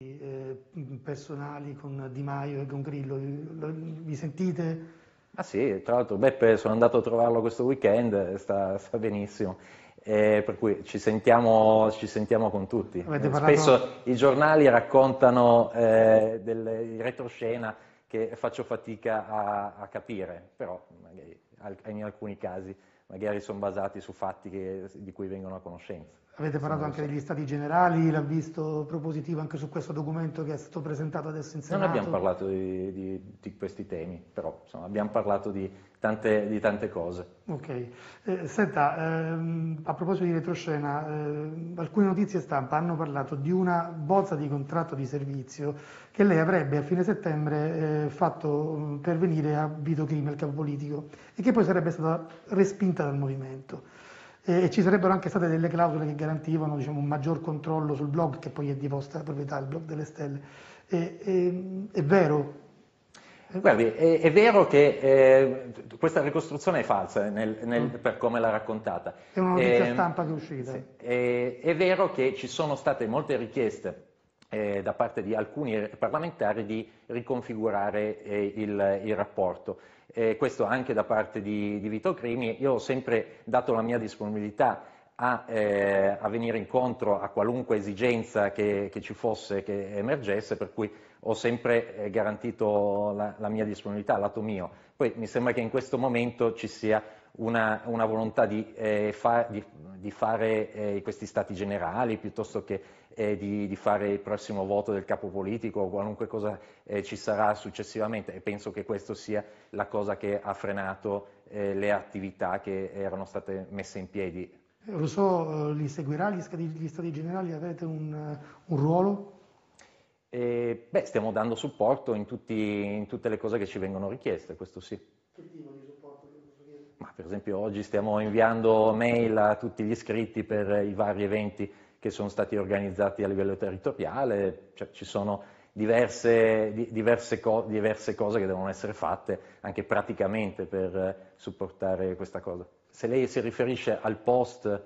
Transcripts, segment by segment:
eh, personali con Di Maio e con Grillo, vi sentite? Ah sì, tra l'altro Beppe sono andato a trovarlo questo weekend, sta, sta benissimo. Eh, per cui ci sentiamo, ci sentiamo con tutti. Eh, parlato... Spesso i giornali raccontano eh, del retroscena che faccio fatica a, a capire, però magari in alcuni casi magari sono basati su fatti che, di cui vengono a conoscenza. Avete parlato anche degli stati generali, l'ha visto propositivo anche su questo documento che è stato presentato adesso in Senato? Non abbiamo parlato di, di, di questi temi, però insomma, abbiamo parlato di tante, di tante cose. Ok, eh, senta, ehm, a proposito di retroscena, eh, alcune notizie stampa hanno parlato di una bozza di contratto di servizio che lei avrebbe a fine settembre eh, fatto mm, pervenire a Vito Clima, il capo politico, e che poi sarebbe stata respinta dal movimento. E ci sarebbero anche state delle clausole che garantivano diciamo, un maggior controllo sul blog, che poi è di vostra proprietà, il blog delle stelle. E, e, ehm, è vero Guardi, è, è vero che eh, questa ricostruzione è falsa nel, nel, mm. per come l'ha raccontata. È una notizia eh, stampa che uscita. Sì, è, è vero che ci sono state molte richieste eh, da parte di alcuni parlamentari di riconfigurare eh, il, il, rapporto. Eh, questo anche da parte di, di Vito Crimi. Io ho sempre dato la mia disponibilità a, eh, a, venire incontro a qualunque esigenza che, che, ci fosse, che emergesse, per cui ho sempre eh, garantito la, la, mia disponibilità, lato mio. Poi mi sembra che in questo momento ci sia una, una volontà di, eh, fa, di, di fare eh, questi stati generali piuttosto che eh, di, di, fare il prossimo voto del capo politico o qualunque cosa ci sarà successivamente e penso che questa sia la cosa che ha frenato le attività che erano state messe in piedi Rousseau eh, eh, li seguirà, gli stati, gli stati generali avete un, eh, un ruolo? E, beh, stiamo dando supporto in, tutti, in, tutte le cose che ci vengono richieste, questo sì. Che tipo di supporto? Ma per esempio oggi stiamo inviando mail a tutti gli iscritti per i vari eventi che sono stati organizzati a livello territoriale, cioè, ci sono diverse, diverse, co- diverse cose che devono essere fatte anche praticamente per supportare questa cosa se lei si riferisce al post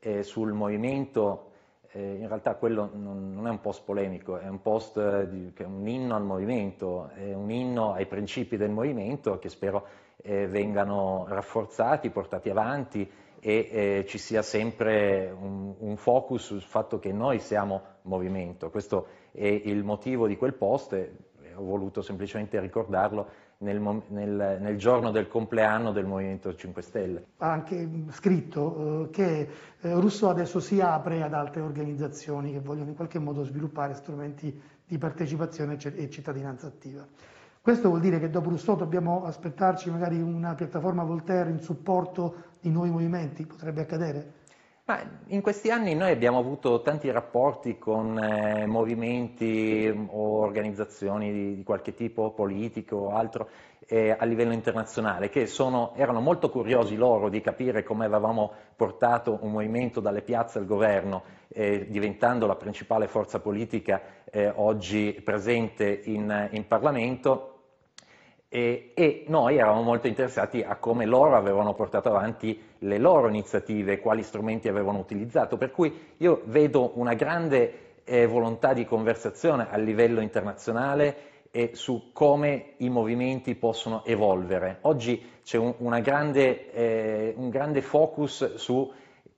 eh, sul movimento, eh, in realtà quello non, non, è un post polemico, è un post eh, di, che è un inno al movimento, è un inno ai principi del movimento che spero eh, vengano rafforzati, portati avanti e eh, ci sia sempre un, un, focus sul fatto che noi siamo movimento. Questo è il motivo di quel post ho voluto semplicemente ricordarlo nel, nel, nel, giorno del compleanno del Movimento 5 Stelle. Ha anche scritto eh, che eh, Rousseau adesso si apre ad altre organizzazioni che vogliono in qualche modo sviluppare strumenti di partecipazione e cittadinanza attiva. Questo vuol dire che dopo Rousseau dobbiamo aspettarci magari una piattaforma Voltaire in supporto di nuovi movimenti? Potrebbe accadere? Ma in questi anni noi abbiamo avuto tanti rapporti con eh, movimenti o organizzazioni di, di, qualche tipo, politico o altro, eh, a livello internazionale, che sono, erano molto curiosi loro di capire come avevamo portato un movimento dalle piazze al governo, eh, diventando la principale forza politica eh, oggi presente in, in Parlamento e, e, noi eravamo molto interessati a come loro avevano portato avanti le loro iniziative, quali strumenti avevano utilizzato, per cui io vedo una grande eh, volontà di conversazione a livello internazionale e su come i movimenti possono evolvere. Oggi c'è un, grande, eh, un grande focus su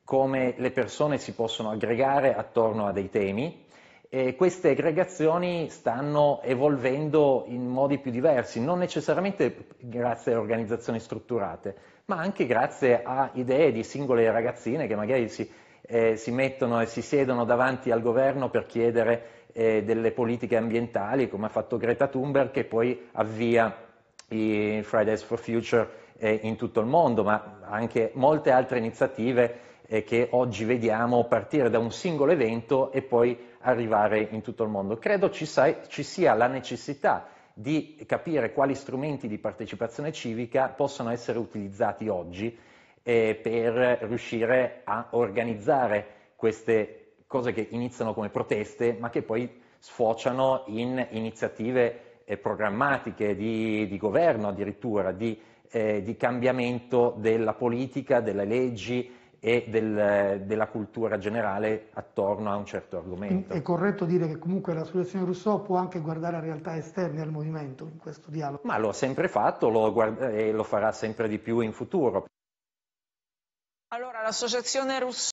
come le persone si possono aggregare attorno a dei temi, e queste aggregazioni stanno evolvendo in modi più diversi, non necessariamente grazie a organizzazioni strutturate, ma anche grazie a idee di singole ragazzine che magari si, eh, si mettono e si siedono davanti al governo per chiedere eh, delle politiche ambientali, come ha fatto Greta Thunberg, che poi avvia i Fridays for Future eh, in tutto il mondo, ma anche molte altre iniziative eh, che oggi vediamo partire da un singolo evento e poi arrivare in tutto il mondo. Credo ci, sai, ci sia la necessità di capire quali strumenti di partecipazione civica possono essere utilizzati oggi eh, per riuscire a organizzare queste cose che iniziano come proteste ma che poi sfociano in iniziative eh, programmatiche di, di, governo addirittura, di, eh, di cambiamento della politica, delle leggi e del, della cultura generale attorno a un certo argomento. È corretto dire che comunque l'associazione Rousseau può anche guardare a realtà esterne al movimento in questo dialogo? Ma lo ha sempre fatto lo guard- e lo farà sempre di più in futuro. Allora, l'associazione Rousseau